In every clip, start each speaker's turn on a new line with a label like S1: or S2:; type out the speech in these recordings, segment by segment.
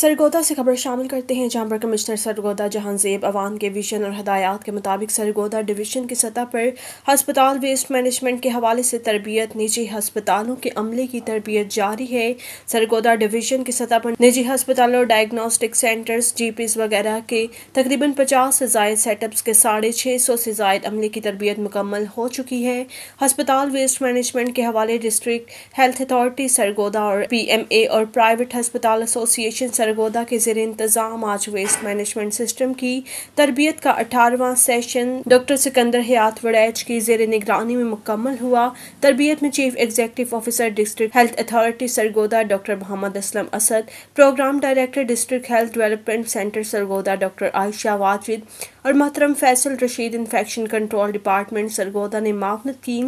S1: सरगोदा से खबर शामिल करते हैं जहां पर कमिश्नर सरगोदा जहांजेब अवान के विजन और हदायत के मुताबिक सरगोदा डिवीजन की सतह पर हस्पताल वेस्ट मैनेजमेंट के हवाले से तरबियत निजी हस्पतालों के अमले की तरबियत जारी है सरगोदा डिवीजन की सतह पर निजी और डायग्नोस्टिक सेंटर्स जीपीज वगैरह के तकरीबन पचास से जायद सेटअप्स के साढ़े छः सौ से जायद अमले की तरबियत मुकम्मल हो चुकी है हस्पताल वेस्ट मैनेजमेंट के हवाले डिस्ट्रिक्ट हेल्थ अथॉरिटी सरगोदा और पी एम ए और प्राइवेट हस्पताल एसोसिएशन सरगोदा के जेर इंतज़ाम आज वेस्ट मैनेजमेंट सिस्टम की तरबियत का अठारवा सेशन डॉक्टर सिकंदर हयात वड़ैच की जेर निगरानी में मुकम्मल हुआ तरबियत में chief executive officer district health authority Sargodha doctor Mohammad Aslam Asad programme director district health development centre Sargodha doctor Ayesha Wajid और मोहतरम Faisal Rashid infection control department Sargodha ने माफनत की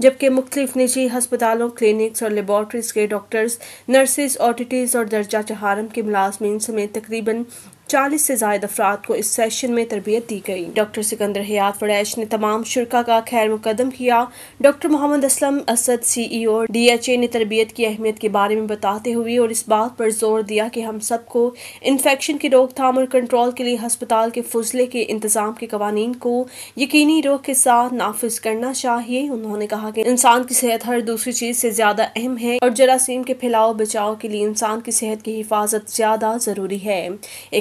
S1: जबकि मुख्तफ निजी हस्पतालों क्लिनिक्स और लेबॉर्ट्रीज के डॉक्टर्स नर्सिस ऑडिटिस और दर्जा चहारम के मुलाजमन समेत तकरीबन चालीस से जायद अफराद को इस सेशन में तरबियत दी गई डॉक्टर सिकंदर हयात फ्रैश ने तमाम शुरा का खैर मुकदम किया doctor Mohammad Aslam Asad C E O D H A ने तरबियत की अहमियत के बारे में बताते हुए और इस बात पर जोर दिया कि हम सबको इन्फेक्शन की रोकथाम और कंट्रोल के लिए हस्पताल के फजले के इंतज़ाम के कवानीन को यकीनी रोक के साथ नाफिज करना चाहिए उन्होंने कहा कि इंसान की सेहत हर दूसरी चीज़ से ज़्यादा अहम है और जरासीम के फैलाव बचाव के लिए इंसान की सेहत की हिफाजत ज़्यादा ज़रूरी है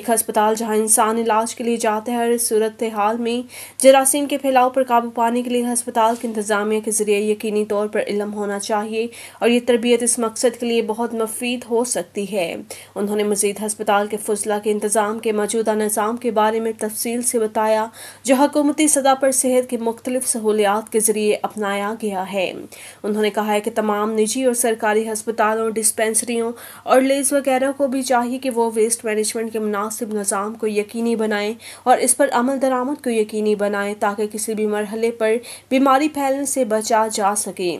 S1: एक अस्पताल जहां इंसान इलाज के लिए जाते हैं हर सूरत हाल में जरासीम के फैलाव पर काबू पाने के लिए अस्पताल के इंतजामिया के जरिए यकीनी तौर पर इलम होना चाहिए और ये तरबियत इस मकसद के लिए बहुत मफीद हो सकती है उन्होंने मजीद हस्पताल के फजला के इंतज़ाम के मौजूदा निज़ाम के बारे में तफसील से बताया जो हकूमती सतह पर सेहत की मुख्तलि सहूलियात के जरिए अपनाया गया है उन्होंने कहा है कि तमाम निजी और सरकारी हस्पतालों डिस्पेंसरियों और लेस वगैरह को भी चाहिए कि वो वेस्ट मैनेजमेंट के मुनासिब निज़ाम को यकीनी बनाएं और इस पर अमल दरामद को यकीनी बनाएं ताकि किसी भी मरहले पर बीमारी फैलने से बचा जा सके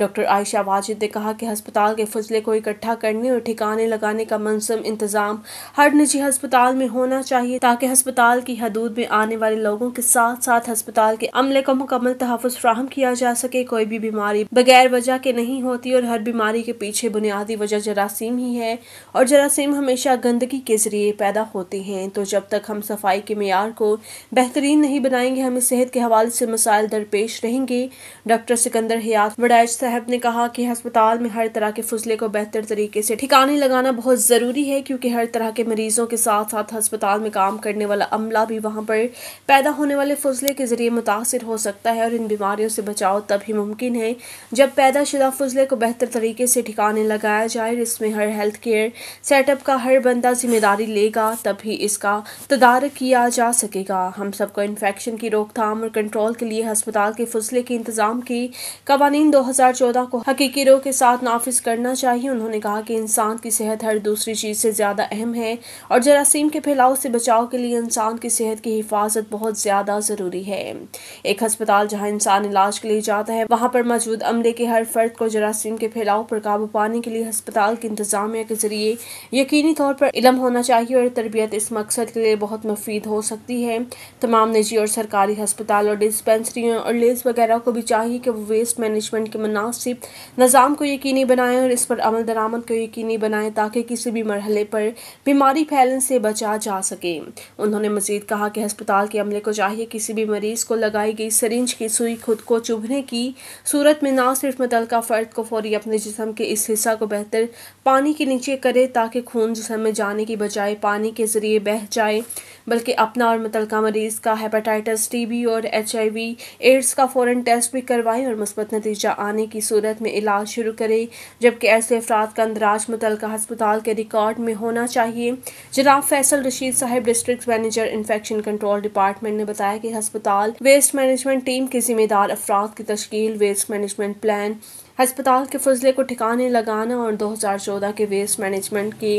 S1: डॉक्टर आयशा वाजिद ने कहा कि हस्पताल के फजले को इकट्ठा करने और ठिकाने लगाने का मनसम इंतज़ाम हर निजी हस्पताल में होना चाहिए ताकि हस्पताल की हदूद में आने वाले लोगों के साथ साथ हस्पताल के अमले का मुकम्मल तहफ़ फ्राहम किया जा सके कोई भी बीमारी बगैर वजह के नहीं होती और हर बीमारी के पीछे बुनियादी वजह जरासीम ही है और जरासीम हमेशा गंदगी के जरिए पैदा होती होती हैं तो जब तक हम सफाई के मैार को बेहतरीन नहीं बनाएंगे हमें सेहत के हवाले से मसाइल दरपेश रहेंगे डॉक्टर सिकंदर हयात वडाइज साहब ने कहा कि हस्पताल में हर तरह के फजले को बेहतर तरीके से ठिकाने लगाना बहुत ज़रूरी है क्योंकि हर तरह के मरीज़ों के साथ साथ हस्पताल में काम करने वाला अमला भी वहाँ पर पैदा होने वाले फजले के ज़रिए मुतासर हो सकता है और इन बीमारियों से बचाव तभी मुमकिन है जब पैदा शुदा फजले को बेहतर तरीके से ठिकाने लगाया जाए इसमें हर हेल्थ केयर सेटअप का हर बंदा जिम्मेदारी लेगा तब तभी इसका तदारक किया जा सकेगा हम सबको इन्फेक्शन की रोकथाम और कंट्रोल के लिए हस्पताल के फसले के इंतजाम की कवानीन दो हज़ार चौदह को हकीकी रोग के साथ नाफिज करना चाहिए उन्होंने कहा कि इंसान की सेहत हर दूसरी चीज़ से ज़्यादा अहम है और जरासीम के फैलाव से बचाव के लिए इंसान की सेहत की हिफाजत बहुत ज़्यादा ज़रूरी है एक हस्पताल जहाँ इंसान इलाज के लिए जाता है वहाँ पर मौजूद अमले के हर फर्द को जरासीम के फैलाव पर काबू पाने के लिए हस्पताल के इंतजामिया के जरिए यकीनी तौर पर इलम होना चाहिए और तरबियत सहूलियत इस मकसद के लिए बहुत मुफीद हो सकती है तमाम निजी और सरकारी हस्पताल और डिस्पेंसरियों और लेस वगैरह को भी चाहिए कि वो वेस्ट मैनेजमेंट के मुनासिब निज़ाम को यकीनी बनाएं और इस पर अमल दरामद को यकीनी बनाएं ताकि किसी भी मरहले पर बीमारी फैलने से बचा जा सके उन्होंने मजीद कहा कि हस्पताल के अमले को चाहिए किसी भी मरीज़ को लगाई गई सरिंज की सुई खुद को चुभने की सूरत में ना सिर्फ मुतल फ़र्द को फौरी अपने जिसम के इस हिस्सा को बेहतर पानी के नीचे करे ताकि खून जिसम में जाने की बजाय पानी के ज़रिए बह जाए बल्कि अपना और मुतलका मरीज़ का हेपाटाइटिस टीबी और एच आई वी एड्स का फ़ौर टेस्ट भी करवाएं और मुस्बत नतीजा आने की सूरत में इलाज शुरू करें जबकि ऐसे अफराद का अंदराज मुतल हस्पताल के रिकॉर्ड में होना चाहिए जनाब फैसल रशीद साहब district manager infection control department ने बताया कि हस्पताल वेस्ट मैनेजमेंट टीम के जिम्मेदार अफराद की तश्कील वेस्ट मैनेजमेंट प्लान हस्पताल के फजले को ठिकाने लगाना और 2014 के वेस्ट मैनेजमेंट की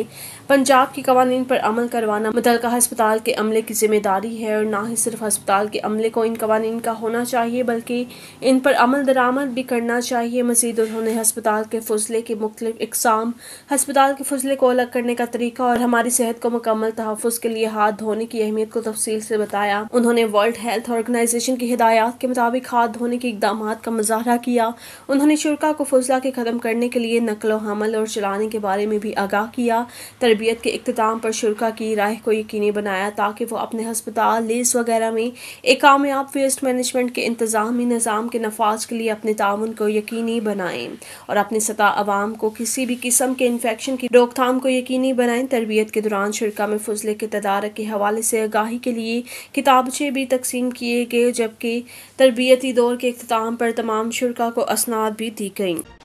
S1: पंजाब के कवानीन पर अमल करवाना मुतल हस्पताल के अमले की जिम्मेदारी है और ना ही सिर्फ हस्पताल के अमले को इन कवानीन का होना चाहिए बल्कि इन पर अमल दरामद भी करना चाहिए मजीद उन्होंने हस्पताल के फजले की मुख्तलिफ इकसाम हस्पताल के फजले को अलग करने का तरीका और हमारी सेहत को मुकम्मल तहफ़ के लिए हाथ धोने की अहमियत को तफसील से बताया उन्होंने वर्ल्ड हेल्थ ऑर्गेनाइजेशन की हिदायत के मुताबिक हाथ धोने के इकदाम का मुजाहरा किया उन्होंने शुरू फजला को फजला के ख़त्म करने के लिए नकल हमल और चलाने के बारे में भी आगाह किया तरबियत के अख्ताम पर शुरा की राह को यकीनी बनाया ताकि वह अपने हस्पता लेस वगैरह में एक कामयाब वेस्ट मैनेजमेंट के इंतज़ामी निज़ाम के नफाज के लिए अपने ताउन को यकीनी बनाएं और अपनी सतह आवाम को किसी भी किस्म के इन्फेक्शन की रोकथाम को यकीनी बनाएं तरबियत के दौरान शुरा में फजले के तदारक के हवाले से आगाही के लिए किताबचे भी तकसीम किए गए जबकि तरबियती दौर के अख्ताम पर तमाम शुरा को असनाद भी दी speaking.